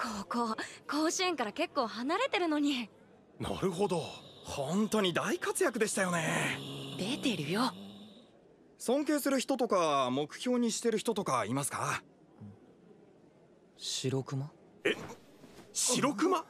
ここ甲子園から結構離れてるのになるほど本当に大活躍でしたよね出てるよ尊敬する人とか目標にしてる人とかいますか白熊え白熊